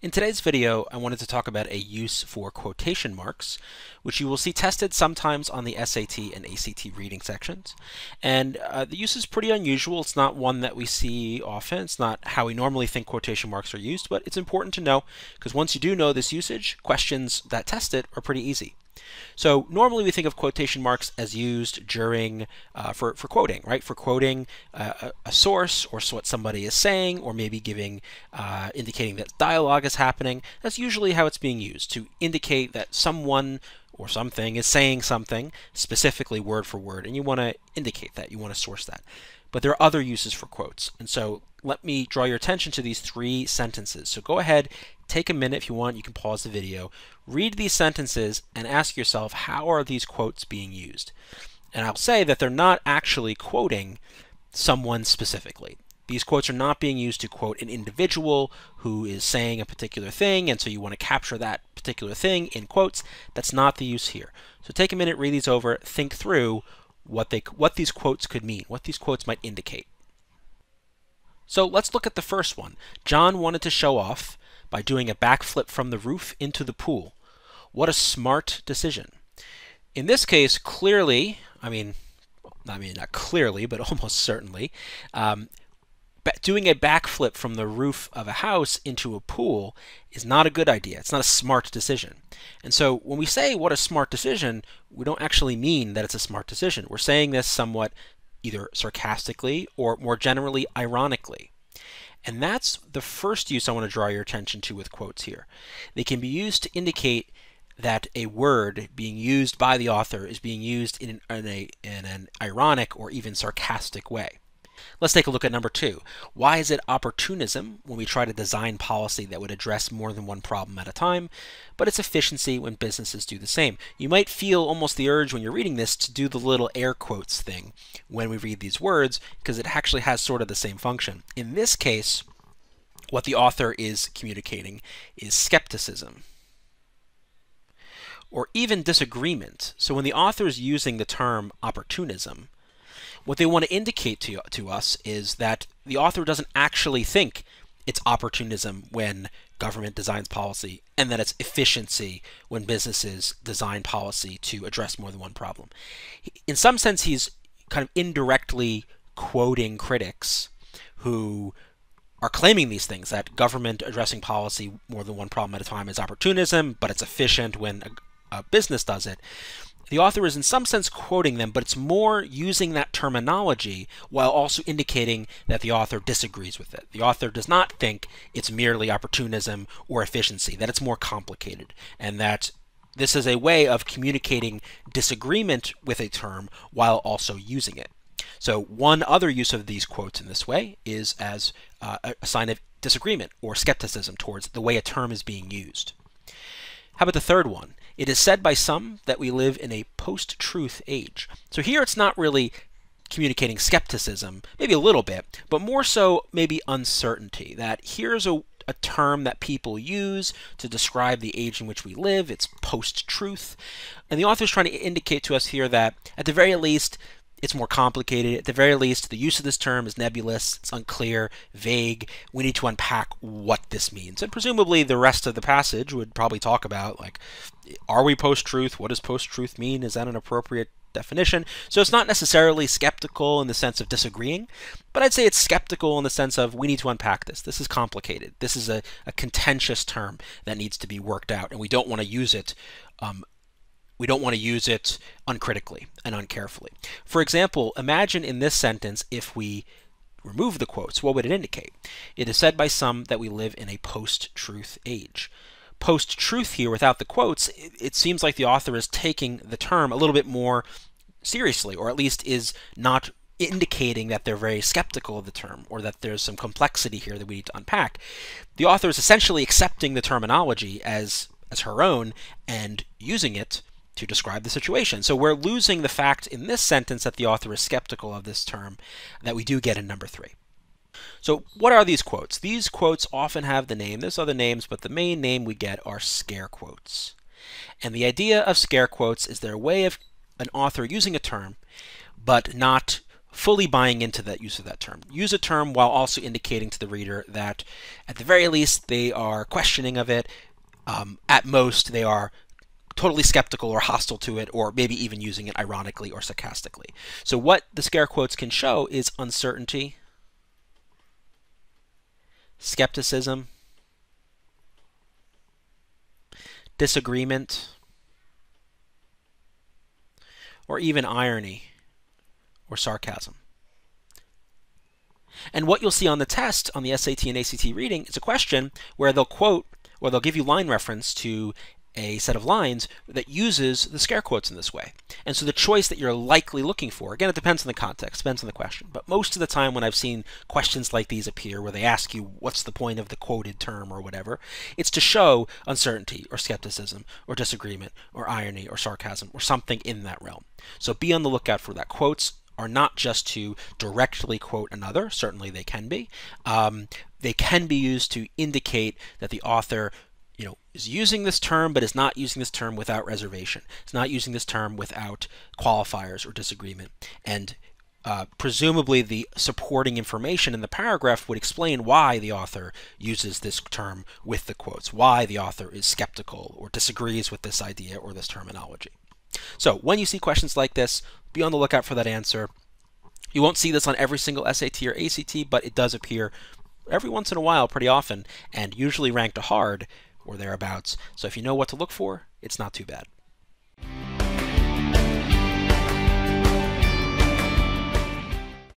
In today's video, I wanted to talk about a use for quotation marks, which you will see tested sometimes on the SAT and ACT reading sections. And uh, the use is pretty unusual. It's not one that we see often. It's not how we normally think quotation marks are used, but it's important to know because once you do know this usage, questions that test it are pretty easy. So normally we think of quotation marks as used during uh, for, for quoting, right? For quoting uh, a, source or what somebody is saying, or maybe giving uh, indicating that dialogue is happening. That's usually how it's being used to indicate that someone or something is saying something specifically word for word, and you want to indicate that. You want to source that. But there are other uses for quotes, and so let me draw your attention to these three sentences. So go ahead, take a minute if you want, you can pause the video, read these sentences, and ask yourself how are these quotes being used? And I'll say that they're not actually quoting someone specifically. These quotes are not being used to quote an individual who is saying a particular thing, and so you want to capture that particular thing in quotes. That's not the use here. So take a minute, read these over, think through what they what these quotes could mean, what these quotes might indicate. So let's look at the first one. John wanted to show off by doing a backflip from the roof into the pool. What a smart decision. In this case, clearly, I mean, I mean, not clearly, but almost certainly, um, doing a backflip from the roof of a house into a pool is not a good idea. It's not a smart decision. And so when we say what a smart decision, we don't actually mean that it's a smart decision. We're saying this somewhat either sarcastically or more generally ironically. And that's the first use I want to draw your attention to with quotes here. They can be used to indicate that a word being used by the author is being used in an, in a, in an ironic or even sarcastic way. Let's take a look at number two. Why is it opportunism when we try to design policy that would address more than one problem at a time, but it's efficiency when businesses do the same? You might feel almost the urge when you're reading this to do the little air quotes thing when we read these words because it actually has sort of the same function. In this case, what the author is communicating is skepticism or even disagreement. So when the author is using the term opportunism, what they want to indicate to, to us is that the author doesn't actually think it's opportunism when government designs policy and that it's efficiency when businesses design policy to address more than one problem. In some sense, he's kind of indirectly quoting critics who are claiming these things that government addressing policy more than one problem at a time is opportunism, but it's efficient when a, a business does it the author is in some sense quoting them, but it's more using that terminology while also indicating that the author disagrees with it. The author does not think it's merely opportunism or efficiency, that it's more complicated, and that this is a way of communicating disagreement with a term while also using it. So, one other use of these quotes in this way is as uh, a sign of disagreement or skepticism towards the way a term is being used. How about the third one? It is said by some that we live in a post truth age. So here it's not really communicating skepticism, maybe a little bit, but more so maybe uncertainty that here's a, a term that people use to describe the age in which we live. It's post truth. And the author is trying to indicate to us here that, at the very least, it's more complicated. At the very least, the use of this term is nebulous, it's unclear, vague. We need to unpack what this means. And presumably, the rest of the passage would probably talk about like, are we post truth? What does post truth mean? Is that an appropriate definition? So it's not necessarily skeptical in the sense of disagreeing, but I'd say it's skeptical in the sense of we need to unpack this. This is complicated. This is a, a contentious term that needs to be worked out, and we don't want to use it. Um, we don't want to use it uncritically and uncarefully. For example, imagine in this sentence if we remove the quotes, what would it indicate? It is said by some that we live in a post-truth age. Post-truth here without the quotes, it, seems like the author is taking the term a little bit more seriously, or at least is not indicating that they're very skeptical of the term or that there's some complexity here that we need to unpack. The author is essentially accepting the terminology as as her own and using it to describe the situation. So we're losing the fact in this sentence that the author is skeptical of this term that we do get in number three. So what are these quotes? These quotes often have the name. There's other names, but the main name we get are scare quotes. And the idea of scare quotes is their way of an author using a term, but not fully buying into that use of that term. Use a term while also indicating to the reader that, at the very least, they are questioning of it. Um, at most, they are totally skeptical or hostile to it, or maybe even using it ironically or sarcastically. So what the scare quotes can show is uncertainty, skepticism, disagreement, or even irony or sarcasm. And what you'll see on the test on the SAT and ACT reading is a question where they'll quote or they'll give you line reference to a set of lines that uses the scare quotes in this way. And so the choice that you're likely looking for, again, it depends on the context, depends on the question. But most of the time when I've seen questions like these appear where they ask you what's the point of the quoted term or whatever, it's to show uncertainty or skepticism or disagreement or irony or sarcasm or something in that realm. So be on the lookout for that. Quotes are not just to directly quote another, certainly they can be. Um, they can be used to indicate that the author you know, is using this term but is not using this term without reservation. It's not using this term without qualifiers or disagreement. And uh, presumably the supporting information in the paragraph would explain why the author uses this term with the quotes, why the author is skeptical or disagrees with this idea or this terminology. So when you see questions like this, be on the lookout for that answer. You won't see this on every single SAT or ACT, but it does appear every once in a while pretty often and usually ranked hard or thereabouts. So if you know what to look for, it's not too bad.